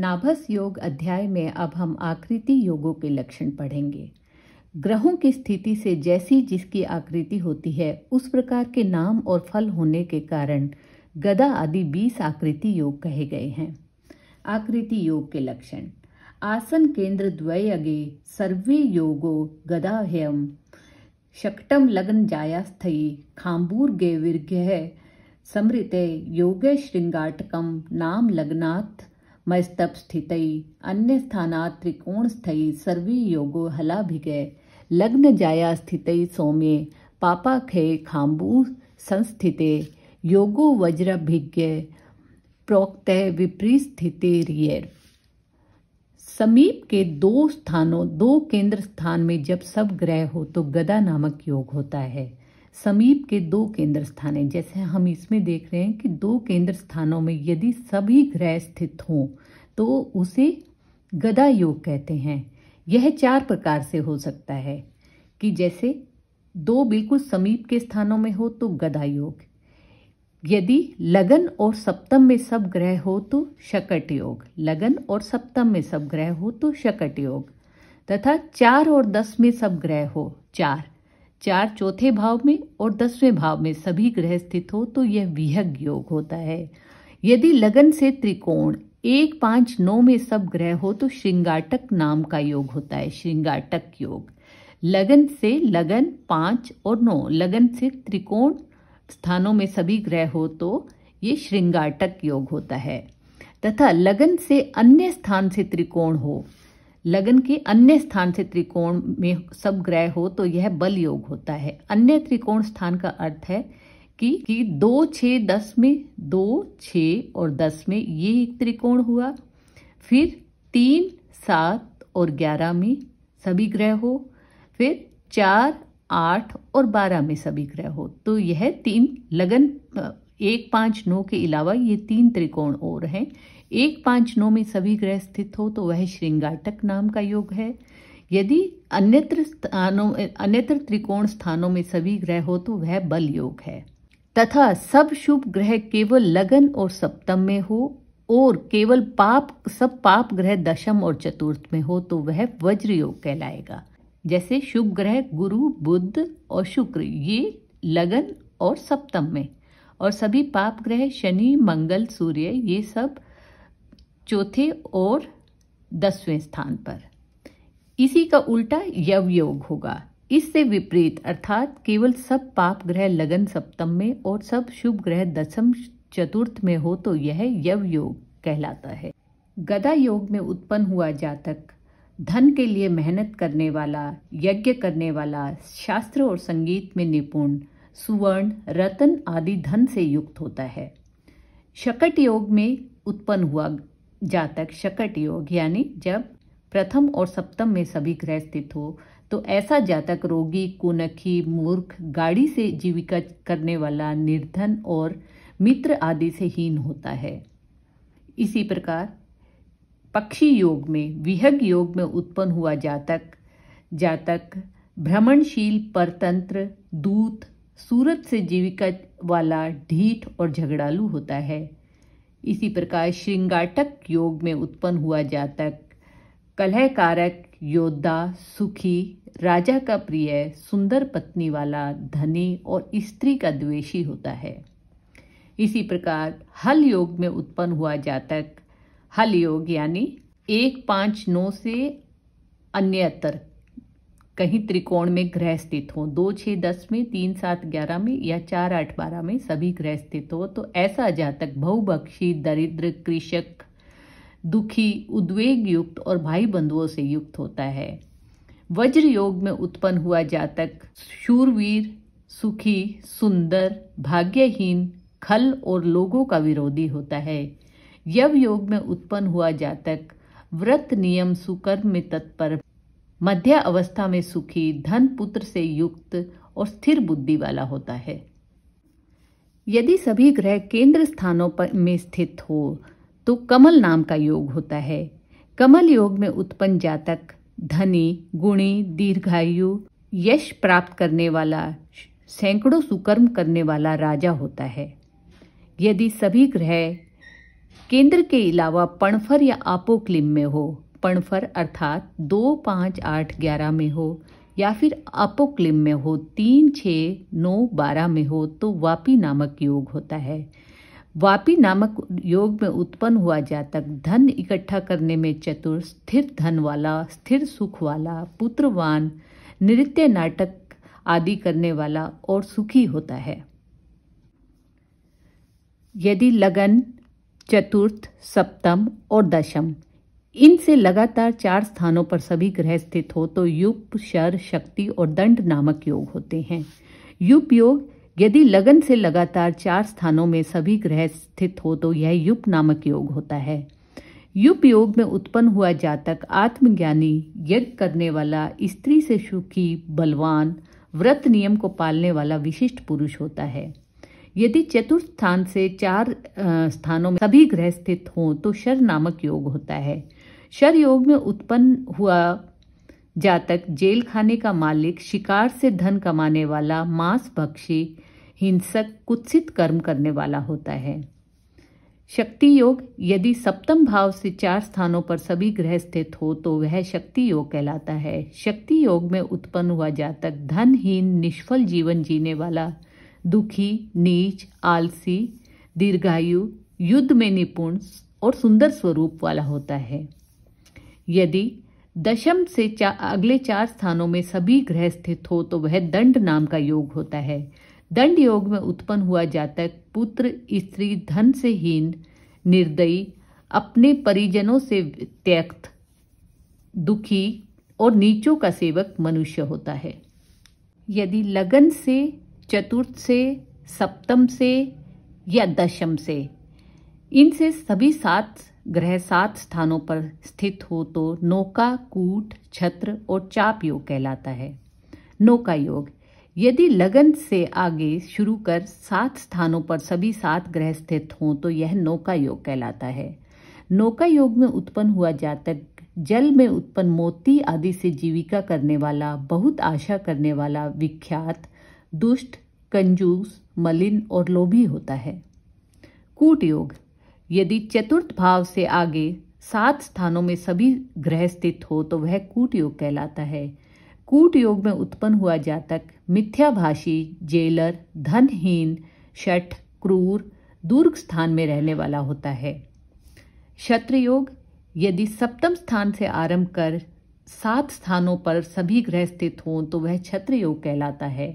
नाभस योग अध्याय में अब हम आकृति योगों के लक्षण पढ़ेंगे ग्रहों की स्थिति से जैसी जिसकी आकृति होती है उस प्रकार के नाम और फल होने के कारण गदा आदि बीस आकृति योग कहे गए हैं आकृति योग के लक्षण आसन केंद्र द्वयगे सर्वे योगो गदा गदाह्यम शक्टम लग्न खाम्बूर गे विर्घ्य समृत योग श्रृंगाटकम नाम लग्नाथ मस्तपस्थितई अन्य त्रिकोण स्थयी सर्वी योगो हलाभिगय लग्न जाया सौम्य सौम्ये खय खाम्बू संस्थिते योगो वज्रभिज्ञ प्रोक्त विपरीत स्थिति रियर समीप के दो स्थानों दो केंद्र स्थान में जब सब ग्रह हो तो गदा नामक योग होता है समीप के दो केंद्र स्थान है जैसे हम इसमें देख रहे हैं कि दो केंद्र स्थानों में यदि सभी ग्रह स्थित हों तो उसे गदा योग कहते हैं यह चार प्रकार से हो सकता है कि जैसे दो बिल्कुल समीप के स्थानों में हो तो गदा योग यदि लगन और सप्तम में सब ग्रह हो तो शकट योग लगन और सप्तम में सब ग्रह हो तो शकट योग तथा चार और दस में सब ग्रह हो चार चार चौथे भाव में और दसवें भाव में सभी ग्रह स्थित हो तो यह विहग योग होता है यदि लगन से त्रिकोण एक पाँच नौ में सब ग्रह हो तो श्रृंगाटक नाम का योग होता है श्रृंगाटक योग लगन से लगन पाँच और नौ लगन से त्रिकोण स्थानों में सभी ग्रह हो तो ये श्रृंगाटक योग होता है तथा लगन से अन्य स्थान से त्रिकोण हो लगन के अन्य स्थान से त्रिकोण में सब ग्रह हो तो यह बल योग होता है अन्य त्रिकोण स्थान का अर्थ है कि कि दो छ दस में दो छ और दस में ये एक त्रिकोण हुआ फिर तीन सात और ग्यारह में सभी ग्रह हो फिर चार आठ और बारह में सभी ग्रह हो तो यह तीन लगन एक पाँच नौ के अलावा ये तीन त्रिकोण और हैं एक पाँच नौ में सभी ग्रह स्थित हो तो वह श्रृंगाटक नाम का योग है यदि अन्यत्र स्थानों अन्यत्र त्रिकोण स्थानों में सभी ग्रह हो तो वह बल योग है तथा सब शुभ ग्रह केवल लगन और सप्तम में हो और केवल पाप सब पाप ग्रह दशम और चतुर्थ में हो तो वह वज्र योग कहलाएगा जैसे शुभ ग्रह गुरु बुद्ध और शुक्र ये लगन और सप्तम में और सभी पाप ग्रह शनि मंगल सूर्य ये सब चौथे और दसवें स्थान पर इसी का उल्टा यव योग होगा इससे विपरीत अर्थात केवल सब पाप ग्रह लगन सप्तम में और सब शुभ ग्रह दसम चतुर्थ में हो तो यह यव योग कहलाता है गदा योग में उत्पन्न हुआ जातक धन के लिए मेहनत करने वाला यज्ञ करने वाला शास्त्र और संगीत में निपुण सुवर्ण रतन आदि धन से युक्त होता है शकट योग में उत्पन्न हुआ जातक शकट योग यानी जब प्रथम और सप्तम में सभी ग्रह स्थित हो तो ऐसा जातक रोगी कुनखी मूर्ख गाड़ी से जीविका करने वाला निर्धन और मित्र आदि से हीन होता है इसी प्रकार पक्षी योग में विहग योग में उत्पन्न हुआ जातक जातक भ्रमणशील परतंत्र दूत सूरत से जीविका वाला ढीठ और झगड़ालू होता है इसी प्रकार श्रृंगाटक योग में उत्पन्न हुआ जातक कलहकारक योद्धा सुखी राजा का प्रिय सुंदर पत्नी वाला धनी और स्त्री का द्वेषी होता है इसी प्रकार हल योग में उत्पन्न हुआ जातक हल योग यानी एक पाँच नौ से अन्यतर कहीं त्रिकोण में ग्रह स्थित हो दो छः दस में तीन सात ग्यारह में या चार आठ बारह में सभी ग्रह स्थित हो तो ऐसा जातक बहुबक्षी दरिद्र कृषक दुखी उद्वेग युक्त और भाई बंधुओं से युक्त होता है वज्र योग में उत्पन्न हुआ जातक शूरवीर सुखी सुंदर भाग्यहीन खल और लोगों का विरोधी होता है यव योग में उत्पन्न हुआ जातक व्रत नियम सुकर्म में तत्पर मध्य अवस्था में सुखी धन पुत्र से युक्त और स्थिर बुद्धि वाला होता है यदि सभी ग्रह केंद्र स्थानों पर में स्थित हो तो कमल नाम का योग होता है कमल योग में उत्पन्न जातक धनी गुणी दीर्घायु यश प्राप्त करने वाला सैकड़ों सुकर्म करने वाला राजा होता है यदि सभी ग्रह केंद्र के अलावा पणफर या आपोक्लिम में हो पणफर अर्थात दो पाँच आठ ग्यारह में हो या फिर अपोक्लिम में हो तीन छः नौ बारह में हो तो वापी नामक योग होता है वापी नामक योग में उत्पन्न हुआ जातक धन इकट्ठा करने में चतुर स्थिर धन वाला स्थिर सुख वाला पुत्रवान नृत्य नाटक आदि करने वाला और सुखी होता है यदि लगन चतुर्थ सप्तम और दशम इनसे लगातार चार स्थानों पर सभी ग्रह स्थित हो तो युप शर शक्ति और दंड नामक योग होते हैं युप योग यदि लगन से लगातार चार स्थानों में सभी ग्रह स्थित हो तो यह युप नामक योग होता है युप योग में उत्पन्न हुआ जातक आत्मज्ञानी यज्ञ करने वाला स्त्री से सुखी बलवान व्रत नियम को पालने वाला विशिष्ट पुरुष होता है यदि चतुर्थ स्थान से चार स्थानों में सभी ग्रह स्थित हों तो शर नामक योग होता है शर योग में उत्पन्न हुआ जातक जेल खाने का मालिक शिकार से धन कमाने वाला मांस भक्षी हिंसक कुत्सित कर्म करने वाला होता है शक्ति योग यदि सप्तम भाव से चार स्थानों पर सभी ग्रह स्थित हो तो वह शक्ति योग कहलाता है शक्ति योग में उत्पन्न हुआ जातक धनहीन निष्फल जीवन जीने वाला दुखी नीच आलसी दीर्घायु युद्ध में निपुण और सुंदर स्वरूप वाला होता है यदि दशम से चा, अगले चार स्थानों में सभी ग्रह स्थित हो तो वह दंड नाम का योग होता है दंड योग में उत्पन्न हुआ जातक पुत्र स्त्री धन से हीन निर्दयी अपने परिजनों से त्यक्त दुखी और नीचों का सेवक मनुष्य होता है यदि लगन से चतुर्थ से सप्तम से या दशम से इनसे सभी सात ग्रह सात स्थानों पर स्थित हो तो नौका कूट छत्र और चाप योग कहलाता है नौका योग यदि लगन से आगे शुरू कर सात स्थानों पर सभी सात ग्रह स्थित हों तो यह नौका योग कहलाता है नौका योग में उत्पन्न हुआ जातक जल में उत्पन्न मोती आदि से जीविका करने वाला बहुत आशा करने वाला विख्यात दुष्ट कंजूस मलिन और लोभी होता है कूट योग यदि चतुर्थ भाव से आगे सात स्थानों में सभी ग्रह स्थित हो तो वह कूट योग कहलाता है कूट योग में उत्पन्न हुआ जातक मिथ्याभाषी जेलर धनहीन शठ क्रूर दुर्ग स्थान में रहने वाला होता है शत्रयोग यदि सप्तम स्थान से आरंभ कर सात स्थानों पर सभी ग्रह स्थित हों तो वह छत्र योग कहलाता है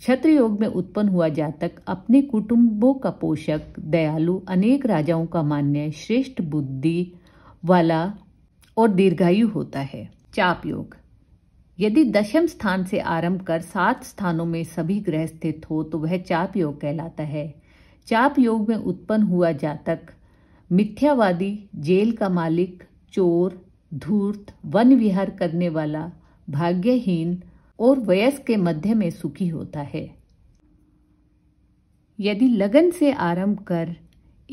क्षत्र योग में उत्पन्न हुआ जातक अपने कुटुंबों का पोषक दयालु अनेक राजाओं का मान्य श्रेष्ठ बुद्धि वाला और दीर्घायु होता है चाप योग यदि दशम स्थान से आरंभ कर सात स्थानों में सभी ग्रह स्थित हो तो वह चाप योग कहलाता है चाप योग में उत्पन्न हुआ जातक मिथ्यावादी जेल का मालिक चोर धूर्त वन विहार करने वाला भाग्यहीन और वयस्क के मध्य में सुखी होता है यदि लगन से आरंभ कर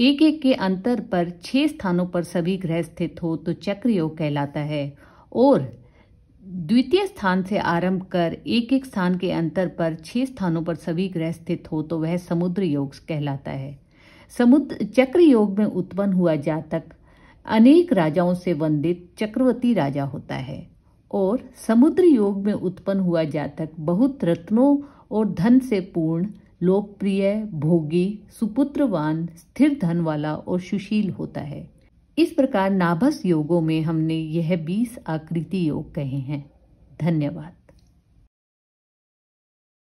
एक एक के अंतर पर छह स्थानों पर सभी ग्रह स्थित हो तो चक्र योग कहलाता है और द्वितीय स्थान से आरंभ कर एक एक स्थान के अंतर पर छह स्थानों पर सभी ग्रह स्थित हो तो वह समुद्र योग कहलाता है समुद्र चक्र योग में उत्पन्न हुआ जातक अनेक राजाओं से वंदित चक्रवर्ती राजा होता है और समुद्र योग में उत्पन्न हुआ जातक बहुत रत्नों और धन से पूर्ण लोकप्रिय भोगी सुपुत्रवान स्थिर धन वाला और सुशील होता है इस प्रकार नाभस योगों में हमने यह बीस आकृति योग कहे हैं धन्यवाद